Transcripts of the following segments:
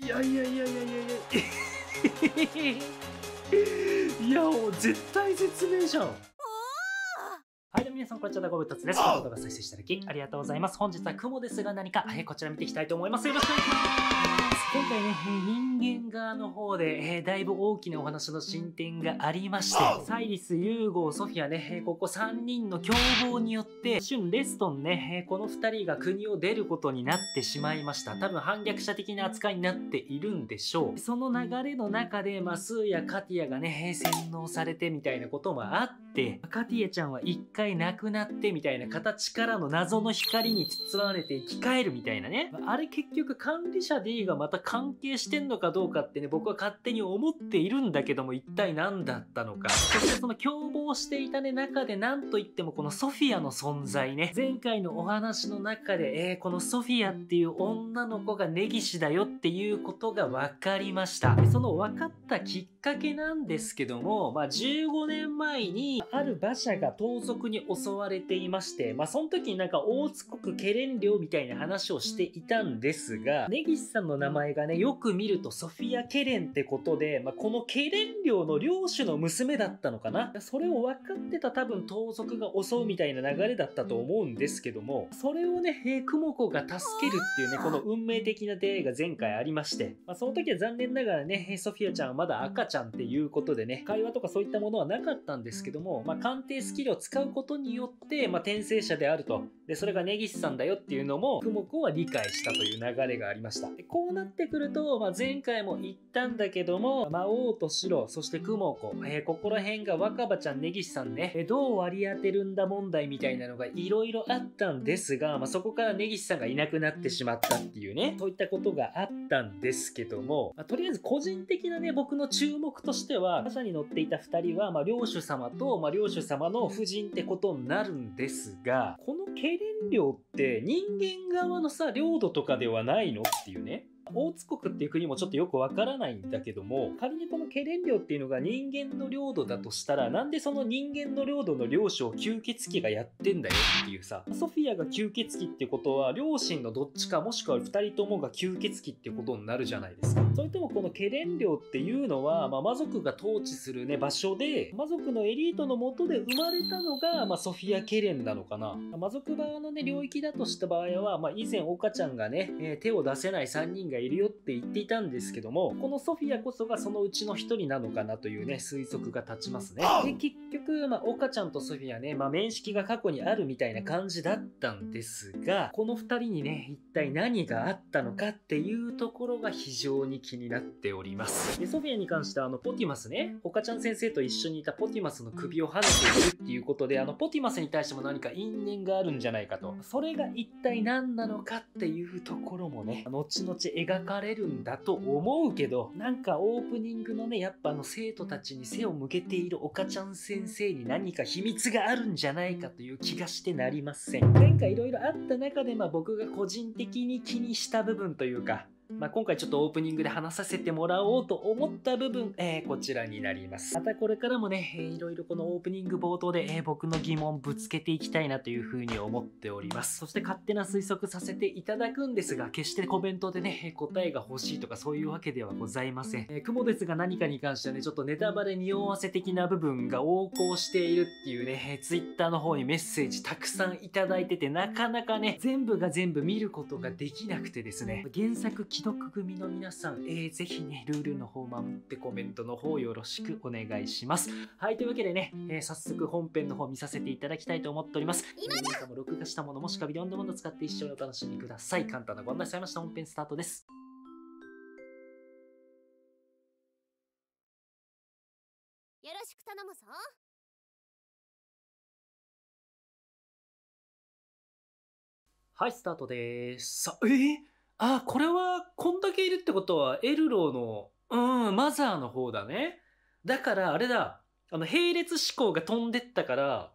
いやいやいやいやいやいやいやもう絶対絶命じゃんはい、皆さん、こんにちは。ダゴブタツです。この動画再生していただきありがとうございます。本日は雲ですが何か、えこちら見ていきたいと思います。よろしくお願いします。今回ね、人間側の方で、えだいぶ大きなお話の進展がありまして、サイリス、ユーゴ、ソフィアね、ここ3人の共謀によって、シレストンね、この2人が国を出ることになってしまいました。多分反逆者的な扱いになっているんでしょう。その流れの中で、まあ、スーやカティアがね、洗脳されてみたいなこともあって、カティアちゃんは1回回なくなってみたいな形からの謎の光に包まれて生き返るみたいなね。あれ結局管理者 D がまた関係してんのかどうかってね、僕は勝手に思っているんだけども、一体何だったのか。そしてその共謀していたね、中で何と言ってもこのソフィアの存在ね。前回のお話の中で、えー、このソフィアっていう女の子が根岸だよっていうことが分かりました。その分かったきっかけなんですけども、まあ、15年前にある馬車が盗賊にに襲われていまして、まあ、その時になんか大津国ケレン寮みたいな話をしていたんですが、根岸さんの名前がね、よく見るとソフィア・ケレンってことで、まあ、このケレン寮の領主の娘だったのかな。それを分かってた多分盗賊が襲うみたいな流れだったと思うんですけども、それをね、えー、クモ子が助けるっていうね、この運命的な出会いが前回ありまして、まあ、その時は残念ながらね、ソフィアちゃんはまだ赤ちゃんっていうことでね、会話とかそういったものはなかったんですけども、まあ、鑑定スキルを使うこことによって、まあ、転生者であるとでそれが根岸さんだよっていうのもクモ子は理解したという流れがありましたでこうなってくると、まあ、前回も言ったんだけども魔王と白そしてくも子、えー、ここら辺が若葉ちゃん根岸さんね、えー、どう割り当てるんだ問題みたいなのがいろいろあったんですが、まあ、そこから根岸さんがいなくなってしまったっていうねそういったことがあったんですけども、まあ、とりあえず個人的なね僕の注目としては馬車に乗っていた2人は、まあ、領主様と、まあ、領主様の夫人ってことになるんですがこの経連料って人間側のさ領土とかではないのっていうね大津国っていう国もちょっとよくわからないんだけども仮にこのケレン領っていうのが人間の領土だとしたらなんでその人間の領土の領主を吸血鬼がやってんだよっていうさソフィアが吸血鬼ってことは両親のどっちかもしくは2人ともが吸血鬼ってことになるじゃないですかそれともこのケレン領っていうのは、まあ、魔族が統治するね場所で魔族のエリートのもとで生まれたのが、まあ、ソフィア・ケレンなのかな魔族側のね領域だとした場合は、まあ、以前岡ちゃんがね、え手を出せない3人ががいるよって言っていたんですけどもこのソフィアこそがそのうちの1人なのかなというね推測が立ちますねで結局、まあ、岡ちゃんとソフィアね、まあ、面識が過去にあるみたいな感じだったんですがこの2人にね一体何があったのかっていうところが非常に気になっておりますでソフィアに関してはあのポティマスね岡ちゃん先生と一緒にいたポティマスの首をはねているっていうことであのポティマスに対しても何か因縁があるんじゃないかとそれが一体何なのかっていうところもね後々描描かれるんだと思うけど、なんかオープニングのね、やっぱあの生徒たちに背を向けている岡ちゃん先生に何か秘密があるんじゃないかという気がしてなりません。前回いろいろあった中で、まあ僕が個人的に気にした部分というか、まあ、今回ちょっとオープニングで話させてもらおうと思った部分、えー、こちらになります。またこれからもね、えー、いろいろこのオープニング冒頭で、えー、僕の疑問ぶつけていきたいなというふうに思っております。そして勝手な推測させていただくんですが、決してコメントでね、答えが欲しいとかそういうわけではございません。えー、雲ですが何かに関してはね、ちょっとネタバレ匂わせ的な部分が横行しているっていうね、Twitter の方にメッセージたくさんいただいてて、なかなかね、全部が全部見ることができなくてですね、原作一組の皆さん、えー、ぜひね、ルールの方守ってコメントの方よろしくお願いします。はい、というわけでね、えー、早速本編の方見させていただきたいと思っております。今皆さんも録画したものもしくはビデオンドもの使って一緒にお楽しみください。簡単なご案内されました。本編スタートです。よろしく頼むぞ。はい、スタートです。さ、えーあ、これはこんだけいるってことはエルローの、うん、マザーの方だね。だからあれだ、あの、並列思考が飛んでったから、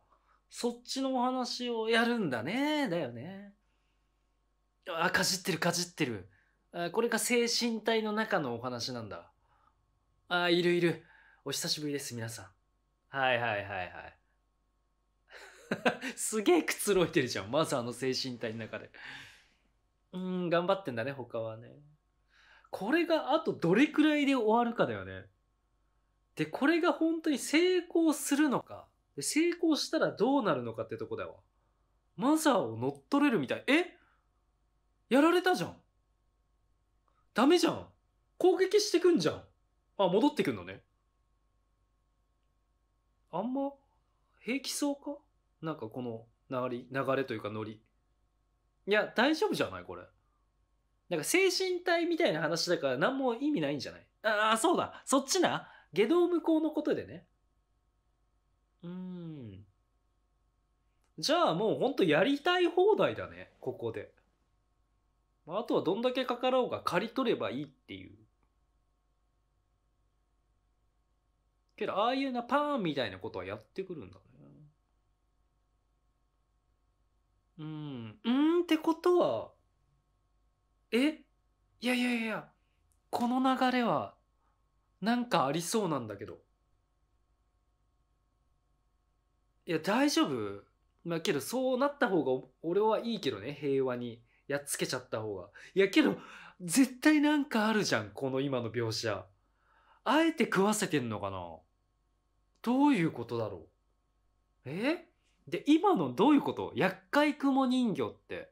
そっちのお話をやるんだね。だよね。あ、かじってるかじってる。あこれが精神体の中のお話なんだ。あ、いるいる。お久しぶりです、皆さん。はいはいはいはい。すげえくつろいでるじゃん。マザーの精神体の中でうん、頑張ってんだね、他はね。これがあとどれくらいで終わるかだよね。で、これが本当に成功するのか、で成功したらどうなるのかってとこだわ。マザーを乗っ取れるみたい。えやられたじゃん。ダメじゃん。攻撃してくんじゃん。あ、戻ってくんのね。あんま、平気そうかなんかこの流れ、流れというかノリ。いや、大丈夫じゃないこれ。なんか精神体みたいな話だから何も意味ないんじゃないああ、そうだ。そっちな。下道無効のことでね。うーん。じゃあもうほんとやりたい放題だね。ここで。あとはどんだけかかろうが刈り取ればいいっていう。けど、ああいうなパーンみたいなことはやってくるんだね。うん。うんってことは、えいやいやいや、この流れは、なんかありそうなんだけど。いや、大丈夫。まあけど、そうなった方が、俺はいいけどね、平和に。やっつけちゃった方が。いやけど、絶対なんかあるじゃん、この今の描写。あえて食わせてんのかなどういうことだろうえで、今のどういうこと厄介雲人形って。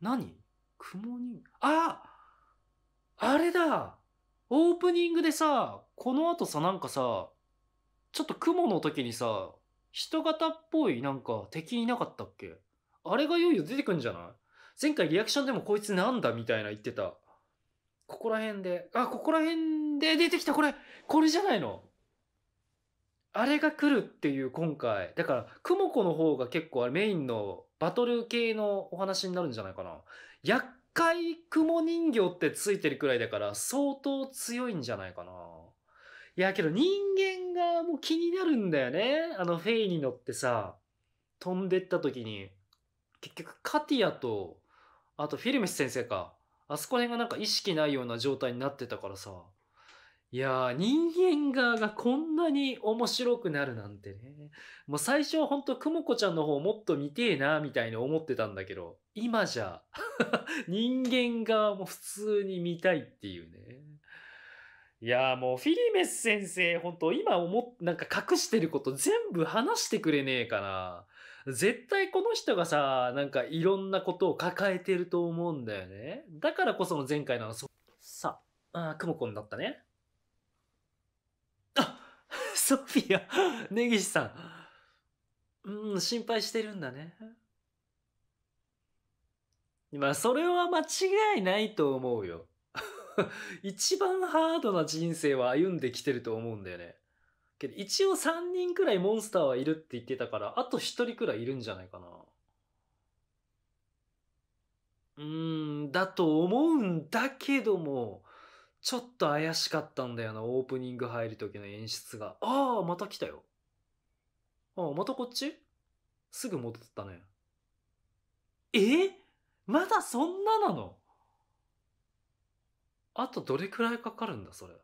何雲人ああれだオープニングでさ、この後さ、なんかさ、ちょっと雲の時にさ、人型っぽいなんか敵いなかったっけあれがいよいよ出てくんじゃない前回リアクションでもこいつなんだみたいな言ってた。ここら辺で、あ、ここら辺で出てきたこれこれじゃないのあれが来るっていう今回。だから、クモコの方が結構メインのバトル系のお話になるんじゃないかな。厄介クモ人形ってついてるくらいだから相当強いんじゃないかな。いや、けど人間がもう気になるんだよね。あのフェイに乗ってさ、飛んでった時に。結局カティアと、あとフィルムス先生か。あそこら辺がなんか意識ないような状態になってたからさ。いやー、人間側がこんなに面白くなるなんてね。もう最初ほんとくもこちゃんの方もっと見てえな、みたいに思ってたんだけど、今じゃ、人間側も普通に見たいっていうね。いやーもうフィリメス先生、ほんと今思っ、なんか隠してること全部話してくれねえかな。絶対この人がさ、なんかいろんなことを抱えてると思うんだよね。だからこその前回のの、さあ、あ、くもこになったね。ソフィア、根岸さん。うん、心配してるんだね。まあ、それは間違いないと思うよ。一番ハードな人生は歩んできてると思うんだよね。けど、一応3人くらいモンスターはいるって言ってたから、あと1人くらいいるんじゃないかな。うーん、だと思うんだけども、ちょっと怪しかったんだよな、オープニング入る時の演出が。ああ、また来たよ。ああ、またこっちすぐ戻ったね。えまだそんななのあとどれくらいかかるんだ、それ。い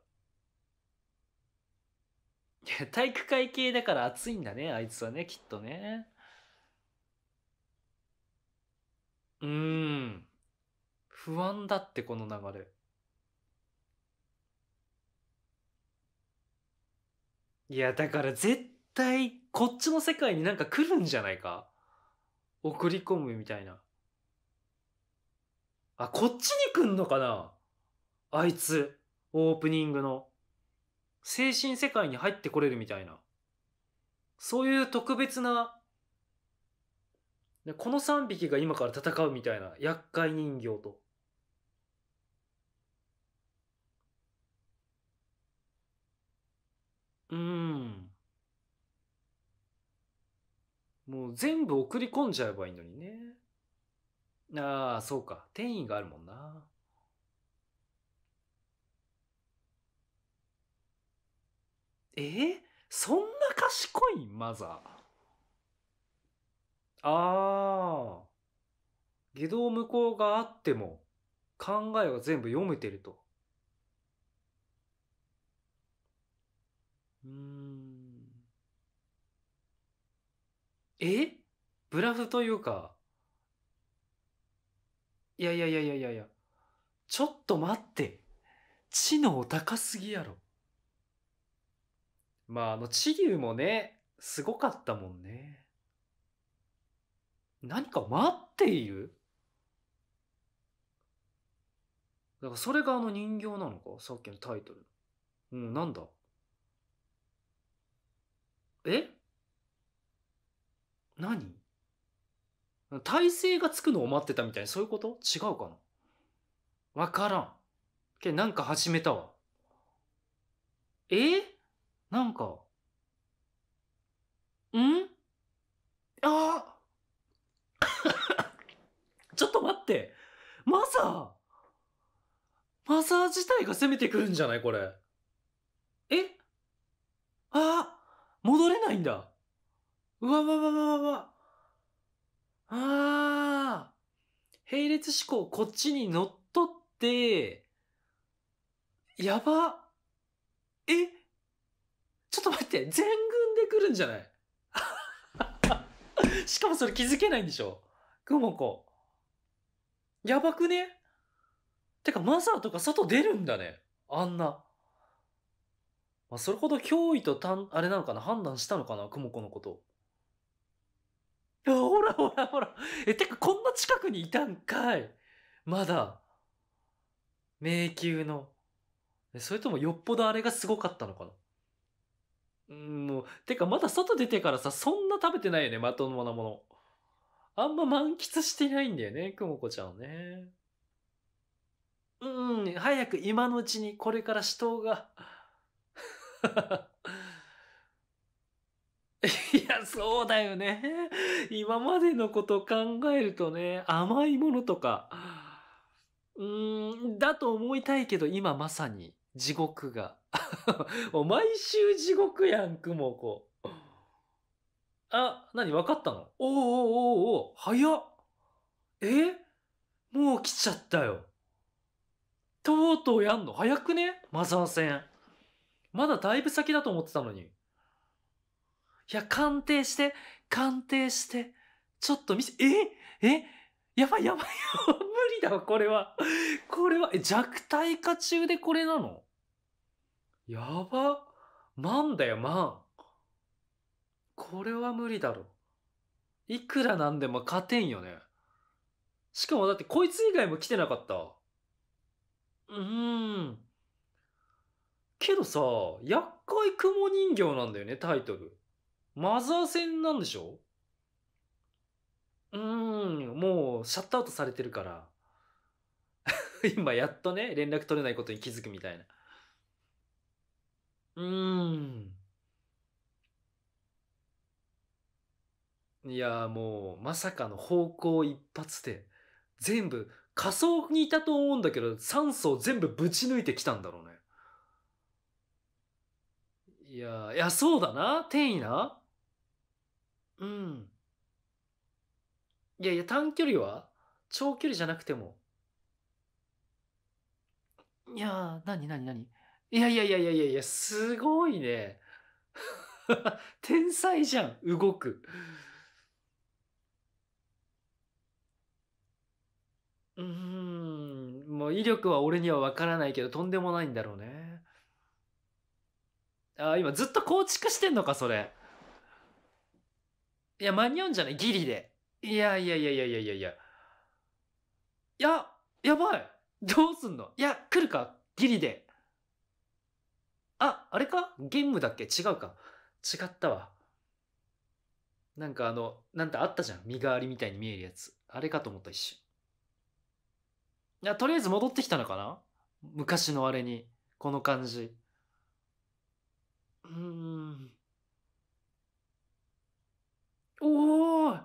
や、体育会系だから暑いんだね、あいつはね、きっとね。うーん。不安だって、この流れ。いや、だから絶対、こっちの世界になんか来るんじゃないか送り込むみたいな。あ、こっちに来んのかなあいつ、オープニングの。精神世界に入ってこれるみたいな。そういう特別な、この3匹が今から戦うみたいな、厄介人形と。うん。もう全部送り込んじゃえばいいのにね。ああ、そうか。転移があるもんな。えー、そんな賢いマザー。ああ。下道向こうがあっても考えは全部読めてると。うんえブラフというかいやいやいやいやいやいやちょっと待って知能高すぎやろまああの知流もねすごかったもんね何か待っているだからそれがあの人形なのかさっきのタイトル。うん、なんだえ何体勢がつくのを待ってたみたいな、そういうこと違うかなわからん。け、なんか始めたわ。えなんか、んあ ちょっと待って。マサマサ自体が攻めてくるんじゃないこれ。えあ戻れないんだうわわわわわわあー並列思考こっちに乗っ取ってやばえちょっと待って全軍で来るんじゃない しかもそれ気づけないんでしょくもこやばくねてかマザーとか外出るんだねあんな。まあ、それほど脅威とたん、あれなのかな判断したのかなクモコのこと。ほらほらほら。え、てかこんな近くにいたんかい。まだ。迷宮の。それともよっぽどあれがすごかったのかなもう、てかまだ外出てからさ、そんな食べてないよね、まともなもの。あんま満喫してないんだよね、くもこちゃんね。うん、早く今のうちにこれから死闘が。いや、そうだよね。今までのこと考えるとね、甘いものとか、うーん、だと思いたいけど、今まさに地獄が。毎週地獄やん、雲子。あ、なに、わかったのおーおーおーおー、早っ。えもう来ちゃったよ。とうとうやんの早くねマザー戦。まだだいぶ先だと思ってたのに。いや、鑑定して、鑑定して、ちょっと見せ、ええやばいやばい 無理だわ、これはこれは、え、弱体化中でこれなのやば。マンだよ、マン。これは無理だろ。いくらなんでも勝てんよね。しかもだってこいつ以外も来てなかった。うーん。けどさ、厄介雲人形なんだよね、タイトル。マザー戦なんでしょうーん、もうシャットアウトされてるから。今やっとね、連絡取れないことに気づくみたいな。うーん。いやもう、まさかの方向一発で、全部、仮想にいたと思うんだけど、酸素を全部ぶち抜いてきたんだろうね。いや、いや、そうだな。転移な。うん。いやいや、短距離は長距離じゃなくても。いやー、なになになにいやいやいやいやいやいや、すごいね。天才じゃん、動く。うーん、もう威力は俺にはわからないけど、とんでもないんだろうね。あ今ずっと構築してんのかそれいや間に合うんじゃないギリでいやいやいやいやいやいやいやややばいどうすんのいや来るかギリでああれかゲームだっけ違うか違ったわなんかあのなんてあったじゃん身代わりみたいに見えるやつあれかと思った一瞬いやとりあえず戻ってきたのかな昔のあれにこの感じうん。おお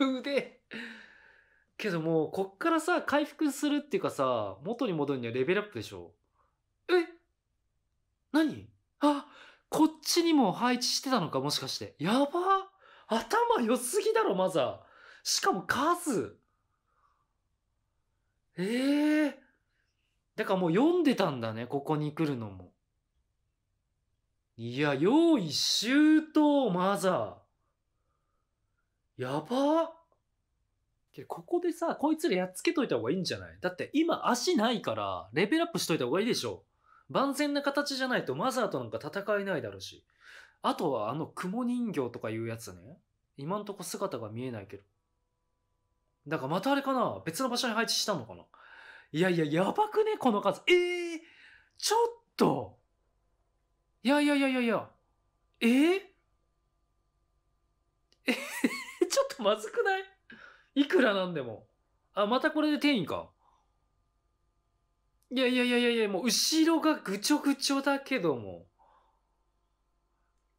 腕けどもう、こっからさ、回復するっていうかさ、元に戻るにはレベルアップでしょ。え何あ、こっちにも配置してたのか、もしかして。やば頭良すぎだろ、マザー。しかも数。ええー、だからもう読んでたんだね、ここに来るのも。いや、用意周到、マザー。やばここでさ、こいつらやっつけといた方がいいんじゃないだって今足ないから、レベルアップしといた方がいいでしょ。万全な形じゃないとマザーとなんか戦えないだろうし。あとはあの雲人形とかいうやつね。今んとこ姿が見えないけど。だからまたあれかな別の場所に配置したのかないやいや、やばくねこの数。ええー、ちょっといやいやいやいやいや。えー、えちょっとまずくないいくらなんでも。あ、またこれで転移か。いやいやいやいやいや、もう後ろがぐちょぐちょだけども。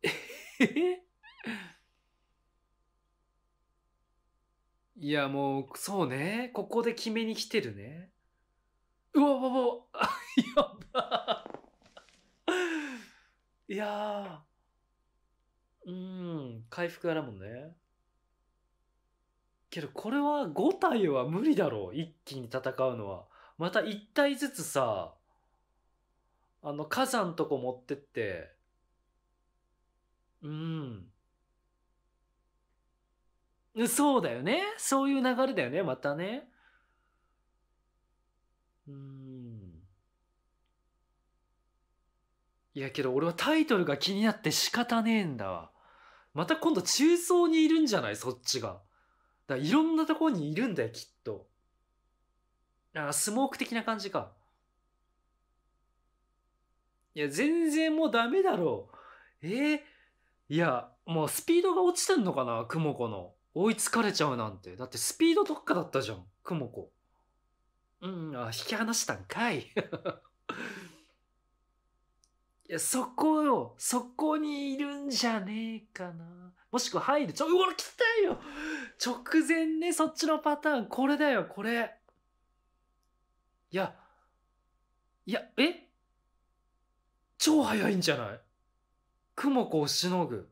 えー、いやもう、そうね。ここで決めに来てるね。うわわわ、やばいやうん、回復からもね。けどこれは5体は無理だろう、一気に戦うのは。また1体ずつさ、あの火山とこ持ってって、うん。そうだよね。そういう流れだよね、またね。うん。いやけど俺はタイトルが気になって仕方ねえんだわ。また今度中層にいるんじゃないそっちが。だいろんなところにいるんだよ、きっと。あ、スモーク的な感じか。いや、全然もうダメだろう。えー、いや、もうスピードが落ちてんのかなクモコの。追いつかれちゃうなんて。だってスピード特化だったじゃん、クモコ。うん、あ、引き離したんかい。いや、そこよ。そこにいるんじゃねえかな。もしくは入る。ちょ、うわ、来たよ直前ね、そっちのパターン。これだよ、これ。いや、いや、え超早いんじゃない雲子をしのぐ。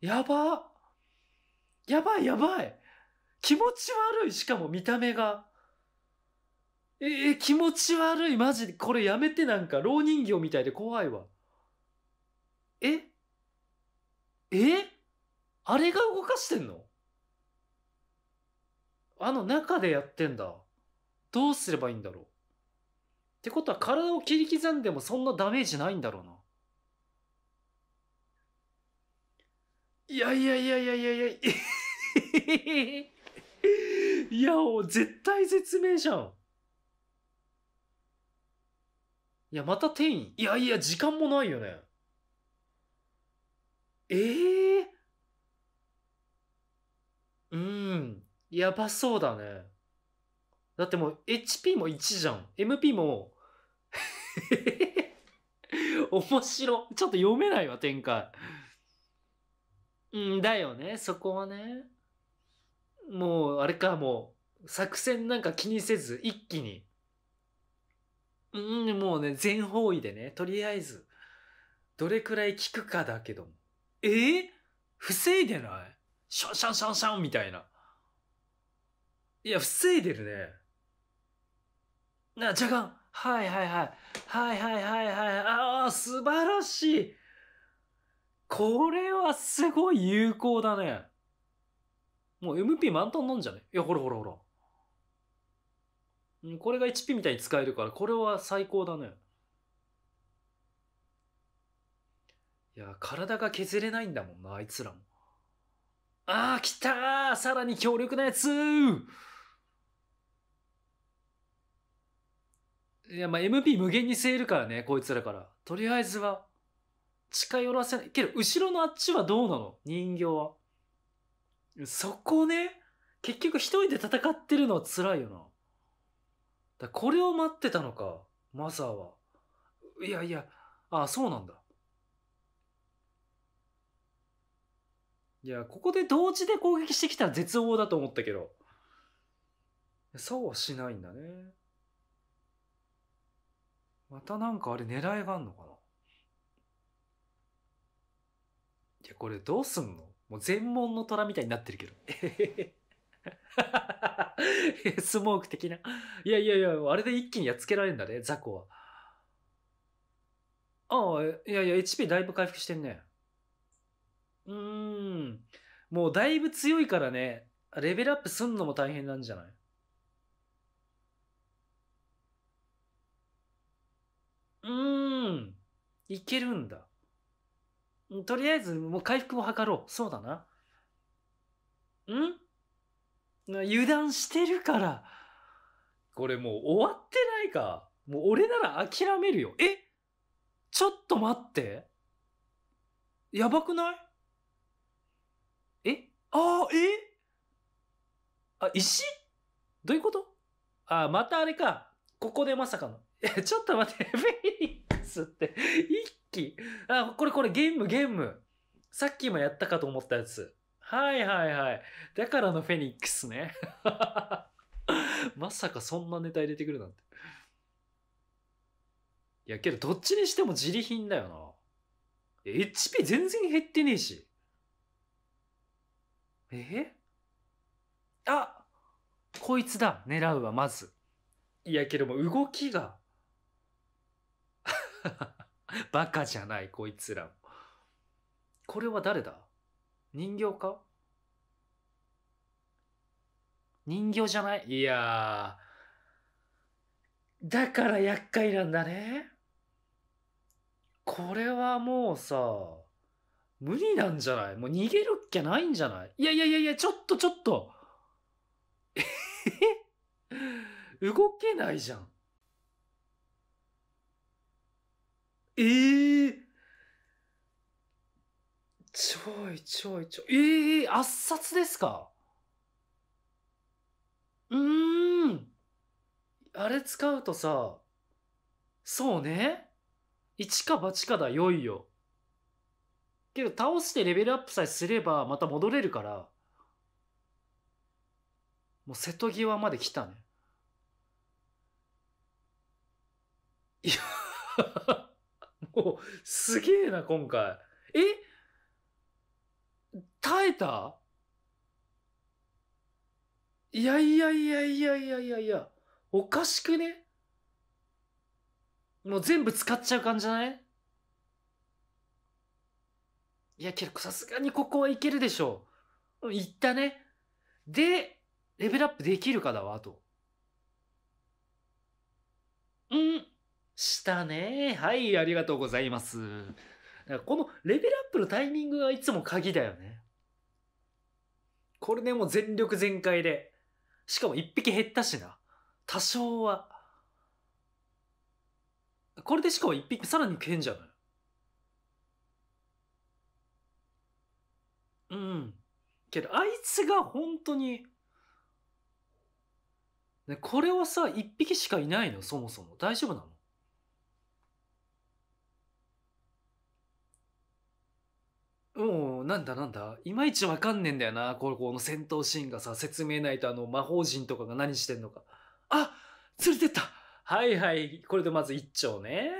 やばやばいやばい気持ち悪いしかも見た目が。えー、気持ち悪いマジでこれやめてなんか老人形みたいで怖いわええあれが動かしてんのあの中でやってんだどうすればいいんだろうってことは体を切り刻んでもそんなダメージないんだろうないやいやいやいやいやいや いや絶対絶命じゃんいや、また転移。いやいや、時間もないよね。ええー、うーん。やばそうだね。だってもう HP も1じゃん。MP も 面白。ちょっと読めないわ、展開。うんだよね、そこはね。もう、あれか、もう、作戦なんか気にせず、一気にうん、もうね、全方位でね、とりあえず、どれくらい効くかだけども。えー、防いでないシャンシャンシャンシャンみたいな。いや、防いでるね。な、じゃがん。はいはいはい。はいはいはいはい。ああ、素晴らしい。これはすごい有効だね。もう MP 満タンなんじゃねいや、ほらほらほら。これが 1P みたいに使えるから、これは最高だね。いや、体が削れないんだもんな、あいつらも。ああ、来たーさらに強力なやついや、まあ、MP 無限に吸えるからね、こいつらから。とりあえずは、近寄らせない。けど、後ろのあっちはどうなの人形は。そこね、結局一人で戦ってるのは辛いよな。だこれを待ってたのか、マザーは。いやいや、ああ、そうなんだ。いや、ここで同時で攻撃してきたら絶望だと思ったけど。そうはしないんだね。またなんかあれ狙いがあんのかないや、これどうすんのもう全問の虎みたいになってるけど。スモーク的な。いやいやいや、あれで一気にやっつけられるんだね、雑魚は。ああ、いやいや、HP だいぶ回復してんね。うーん。もうだいぶ強いからね、レベルアップすんのも大変なんじゃないうん。いけるんだ。とりあえず、もう回復を図ろう。そうだな。ん油断してるから。これもう終わってないか。もう俺なら諦めるよ。えちょっと待って。やばくないえああ、えあ、石どういうことあ、またあれか。ここでまさかの。え、ちょっと待って、フェニックスって、一気。あ、これこれゲームゲーム。さっきもやったかと思ったやつ。はいはいはい。だからのフェニックスね。まさかそんなネタ入れてくるなんて。いや、けどどっちにしても自利品だよな。HP 全然減ってねえし。えあこいつだ狙うはまず。いやけども動きが。バカじゃない、こいつら。これは誰だ人形か人形じゃないいやだから厄介なんだね。これはもうさ、無理なんじゃないもう逃げるっきゃないんじゃないいやいやいやいや、ちょっとちょっと。え動けないじゃん。ええーちょいちょいちょい。ええー、圧殺ですかうーん。あれ使うとさ、そうね。一か八かだ、よいよ。けど倒してレベルアップさえすればまた戻れるから、もう瀬戸際まで来たね。いやもうすげえな、今回。え耐えたいやいやいやいやいやいやいや、おかしくねもう全部使っちゃう感じじゃないいや、結構さすがにここはいけるでしょう。いったね。で、レベルアップできるかだわ、あと。うん。したね。はい、ありがとうございます。だからこのレベルアップのタイミングがいつも鍵だよね。これで、もう全力全開で。しかも一匹減ったしな。多少は。これでしかも一匹さらに剣んじゃないうん。けど、あいつが本当に、ね、これはさ、一匹しかいないの、そもそも。大丈夫なのもうなんだなんだいまいちわかんねえんだよなこの戦闘シーンがさ説明ないとあの魔法人とかが何してんのかあ連れてったはいはいこれでまず1丁ね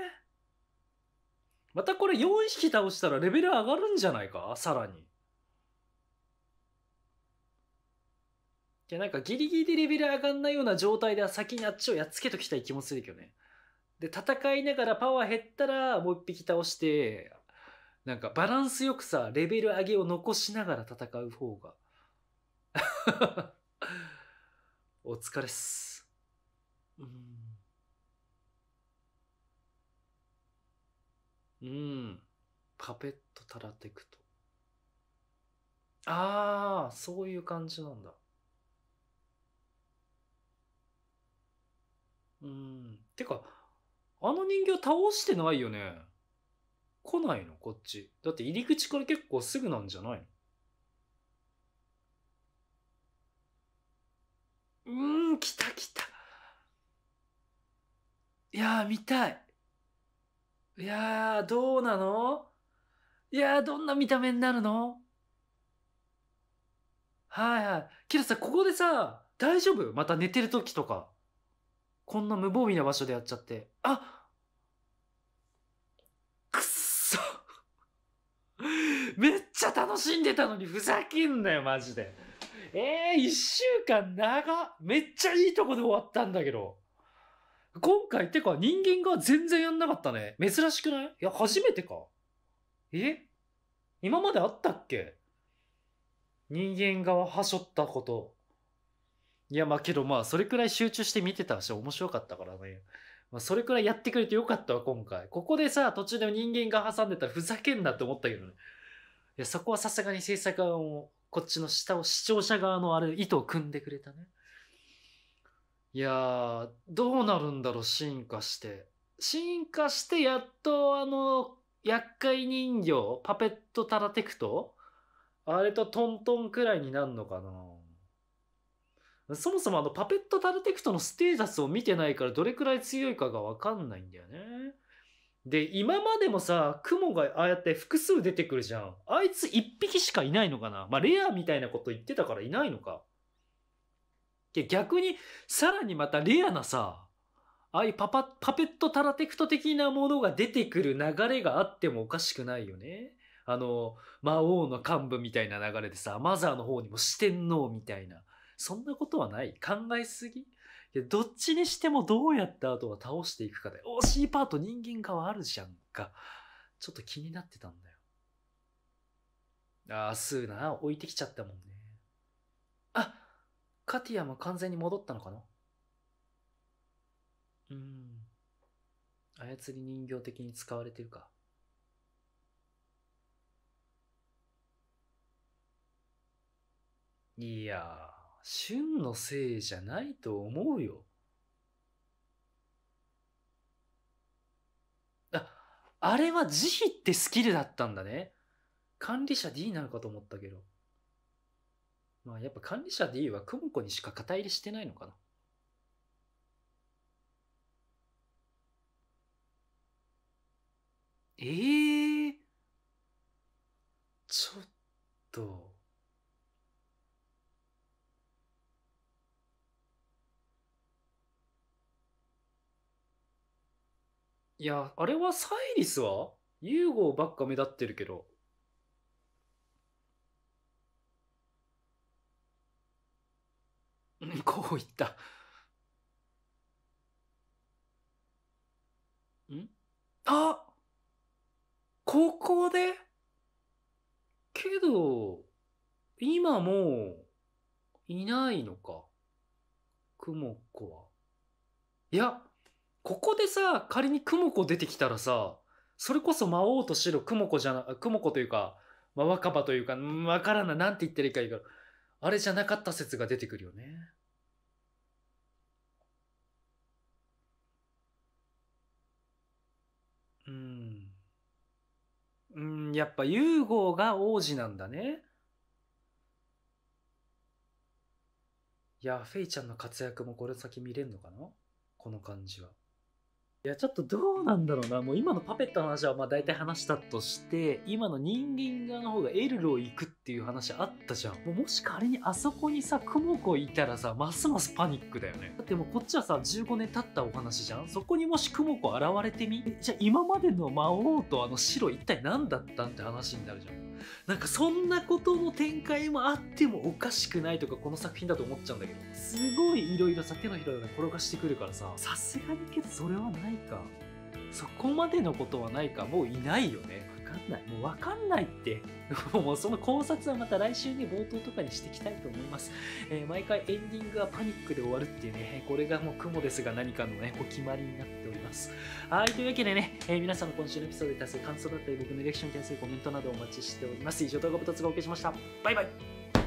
またこれ4匹倒したらレベル上がるんじゃないかさらにいやなんかギリギリレベル上がんないような状態では先にあっちをやっつけときたい気もするけどねで戦いながらパワー減ったらもう1匹倒してなんかバランスよくさ、レベル上げを残しながら戦う方が。お疲れっす。うん。うん。パペットたらてくと。ああ、そういう感じなんだ。うん。てか、あの人形倒してないよね。来ないのこっち。だって入り口から結構すぐなんじゃないのうーん、来た来た。いやー、見たい。いやー、どうなのいやー、どんな見た目になるのはいはい。けどさ、ここでさ、大丈夫また寝てる時とか。こんな無防備な場所でやっちゃって。あめっちゃ楽しんでたのにふざけんなよ、マジで。えー、週間長めっちゃいいとこで終わったんだけど。今回ってか人間が全然やんなかったね。珍しくないいや、初めてか。え今まであったっけ人間側はしょったこと。いや、まあけどまあ、それくらい集中して見てたし、面白かったからね。まあ、それくらいやってくれてよかったわ、今回。ここでさ、途中で人間が挟んでたらふざけんなって思ったけどね。や、そこはさすがに制作側も、こっちの下を視聴者側のあれ、意図を組んでくれたね。いやどうなるんだろう、進化して。進化して、やっとあの、厄介人形、パペットタラテクトあれとトントンくらいになるのかなそもそもあのパペットタルテクトのステータスを見てないからどれくらい強いかがわかんないんだよね。で、今までもさ、雲がああやって複数出てくるじゃん。あいつ一匹しかいないのかなまあ、レアみたいなこと言ってたからいないのか。で、逆に、さらにまたレアなさ、ああいうパパ、パペットタラテクト的なものが出てくる流れがあってもおかしくないよね。あの、魔王の幹部みたいな流れでさ、マザーの方にも四天王みたいな。そんなことはない考えすぎどっちにしてもどうやって後は倒していくかで、お、C パート人間側あるじゃんか。ちょっと気になってたんだよ。ああ、スーな、置いてきちゃったもんね。あ、カティアも完全に戻ったのかなうん。操り人形的に使われてるか。いや旬のせいじゃないと思うよ。あ、あれは慈悲ってスキルだったんだね。管理者 D なのかと思ったけど。まあやっぱ管理者 D はクモコにしか肩入れしてないのかな。ええー、ちょっと。いや、あれはサイリスはユーゴばっか目立ってるけど。こういった。んあここでけど、今もういないのか。くも子は。いや、ここでさ、仮にクモコ出てきたらさ、それこそ魔王と白、クモコじゃな、クモコというか、まあ、若葉というか、わからない、なんて言ってるかいいかあれじゃなかった説が出てくるよね。うん。うん、やっぱ、ユーゴが王子なんだね。いや、フェイちゃんの活躍もこれ先見れんのかなこの感じは。いやちょっとどうなんだろうなもう今のパペットの話はまあ大体話したとして今の人間側の方がエルルを行くっっていう話あったじゃんもうもしかあれにあそこにさクモ子いたらさますますパニックだよねだってもうこっちはさ15年経ったお話じゃんそこにもしモ子現れてみじゃあ今までの魔王とあの白一体何だったんって話になるじゃんなんかそんなことの展開もあってもおかしくないとかこの作品だと思っちゃうんだけどすごいいろいろさ手のひらで転がしてくるからささすがにけどそれはないかそこまでのことはないかもういないよねかんないもう分かんないって もうその考察はまた来週ね冒頭とかにしていきたいと思います、えー、毎回エンディングはパニックで終わるっていうねこれがもう雲ですが何かのねお決まりになっておりますはいというわけでね、えー、皆さんの今週のエピソードに対する感想だったり僕のリアクションに対するコメントなどお待ちしております以上動画ぶとつがお受けしましたバイバイ